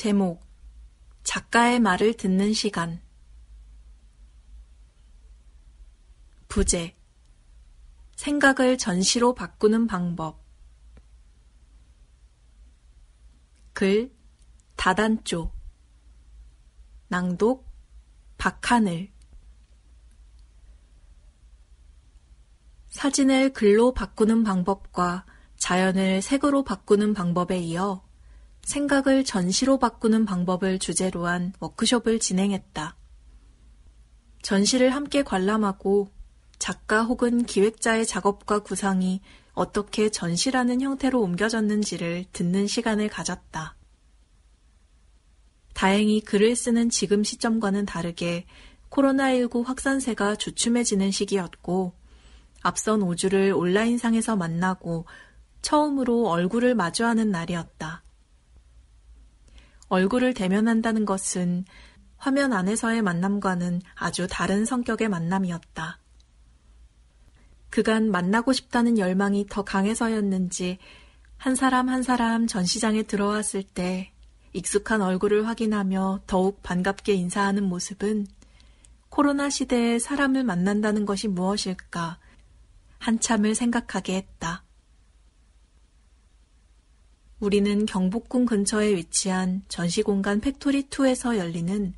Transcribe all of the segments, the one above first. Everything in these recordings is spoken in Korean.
제목 작가의 말을 듣는 시간 부제 생각을 전시로 바꾸는 방법 글 다단조 낭독 박하늘 사진을 글로 바꾸는 방법과 자연을 색으로 바꾸는 방법에 이어 생각을 전시로 바꾸는 방법을 주제로 한 워크숍을 진행했다. 전시를 함께 관람하고 작가 혹은 기획자의 작업과 구상이 어떻게 전시라는 형태로 옮겨졌는지를 듣는 시간을 가졌다. 다행히 글을 쓰는 지금 시점과는 다르게 코로나19 확산세가 주춤해지는 시기였고, 앞선 5주를 온라인상에서 만나고 처음으로 얼굴을 마주하는 날이었다. 얼굴을 대면한다는 것은 화면 안에서의 만남과는 아주 다른 성격의 만남이었다. 그간 만나고 싶다는 열망이 더 강해서였는지 한 사람 한 사람 전시장에 들어왔을 때 익숙한 얼굴을 확인하며 더욱 반갑게 인사하는 모습은 코로나 시대에 사람을 만난다는 것이 무엇일까 한참을 생각하게 했다. 우리는 경복궁 근처에 위치한 전시공간 팩토리2에서 열리는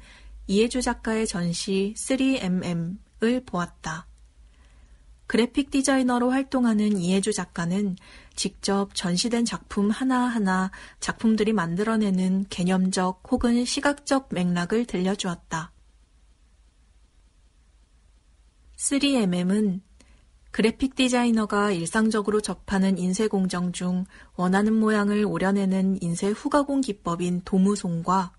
이해주 작가의 전시 3mm을 보았다. 그래픽 디자이너로 활동하는 이해주 작가는 직접 전시된 작품 하나하나 작품들이 만들어내는 개념적 혹은 시각적 맥락을 들려주었다. 3mm은 그래픽 디자이너가 일상적으로 접하는 인쇄 공정 중 원하는 모양을 오려내는 인쇄 후가공 기법인 도무송과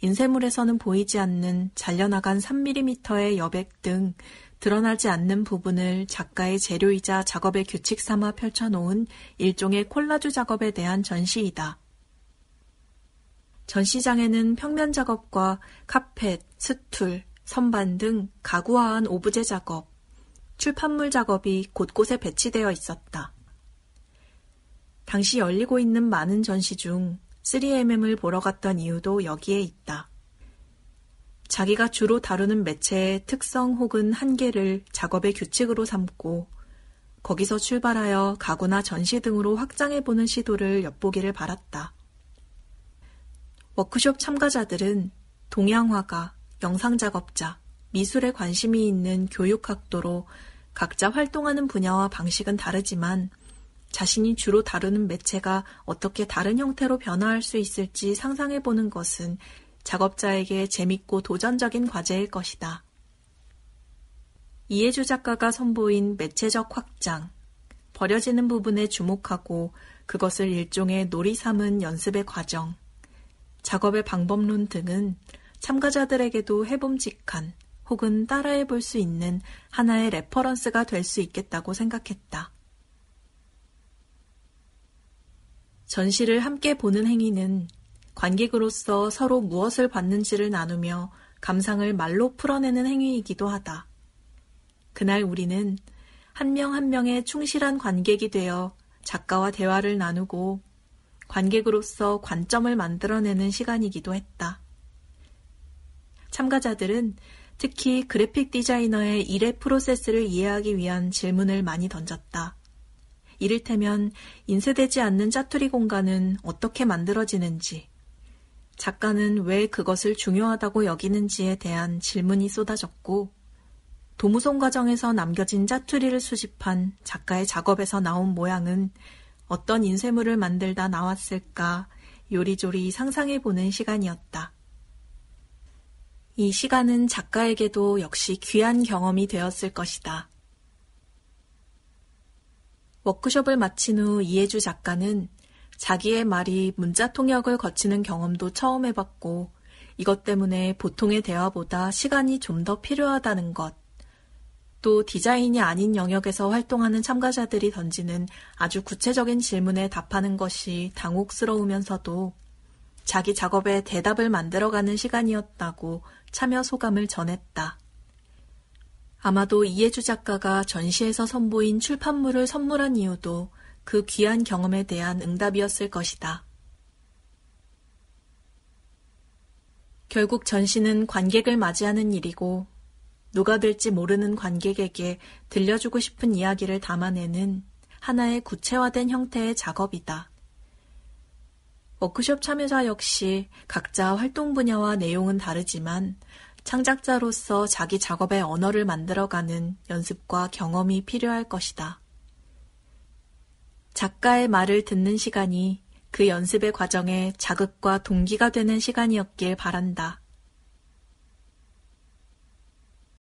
인쇄물에서는 보이지 않는 잘려나간 3mm의 여백 등 드러나지 않는 부분을 작가의 재료이자 작업의 규칙 삼아 펼쳐놓은 일종의 콜라주 작업에 대한 전시이다. 전시장에는 평면 작업과 카펫, 스툴, 선반 등 가구화한 오브제 작업, 출판물 작업이 곳곳에 배치되어 있었다. 당시 열리고 있는 많은 전시 중 3MM을 보러 갔던 이유도 여기에 있다. 자기가 주로 다루는 매체의 특성 혹은 한계를 작업의 규칙으로 삼고 거기서 출발하여 가구나 전시 등으로 확장해보는 시도를 엿보기를 바랐다. 워크숍 참가자들은 동양화가, 영상작업자, 미술에 관심이 있는 교육학도로 각자 활동하는 분야와 방식은 다르지만 자신이 주로 다루는 매체가 어떻게 다른 형태로 변화할 수 있을지 상상해 보는 것은 작업자에게 재밌고 도전적인 과제일 것이다. 이해주 작가가 선보인 매체적 확장, 버려지는 부분에 주목하고 그것을 일종의 놀이 삼은 연습의 과정, 작업의 방법론 등은 참가자들에게도 해봄직한 혹은 따라해 볼 수 있는 하나의 레퍼런스가 될 수 있겠다고 생각했다. 전시를 함께 보는 행위는 관객으로서 서로 무엇을 봤는지를 나누며 감상을 말로 풀어내는 행위이기도 하다. 그날 우리는 한 명한 한 명의 충실한 관객이 되어 작가와 대화를 나누고 관객으로서 관점을 만들어내는 시간이기도 했다. 참가자들은 특히 그래픽 디자이너의 일의 프로세스를 이해하기 위한 질문을 많이 던졌다. 이를테면 인쇄되지 않는 짜투리 공간은 어떻게 만들어지는지, 작가는 왜 그것을 중요하다고 여기는지에 대한 질문이 쏟아졌고, 도무송 과정에서 남겨진 짜투리를 수집한 작가의 작업에서 나온 모양은 어떤 인쇄물을 만들다 나왔을까 요리조리 상상해보는 시간이었다. 이 시간은 작가에게도 역시 귀한 경험이 되었을 것이다. 워크숍을 마친 후 이해주 작가는 자기의 말이 문자 통역을 거치는 경험도 처음 해봤고 이것 때문에 보통의 대화보다 시간이 좀 더 필요하다는 것, 또 디자인이 아닌 영역에서 활동하는 참가자들이 던지는 아주 구체적인 질문에 답하는 것이 당혹스러우면서도 자기 작업에 대답을 만들어가는 시간이었다고 참여 소감을 전했다. 아마도 이해주 작가가 전시에서 선보인 출판물을 선물한 이유도 그 귀한 경험에 대한 응답이었을 것이다. 결국 전시는 관객을 맞이하는 일이고 누가 될지 모르는 관객에게 들려주고 싶은 이야기를 담아내는 하나의 구체화된 형태의 작업이다. 워크숍 참여자 역시 각자 활동 분야와 내용은 다르지만 창작자로서 자기 작업의 언어를 만들어가는 연습과 경험이 필요할 것이다. 작가의 말을 듣는 시간이 그 연습의 과정에 자극과 동기가 되는 시간이었길 바란다.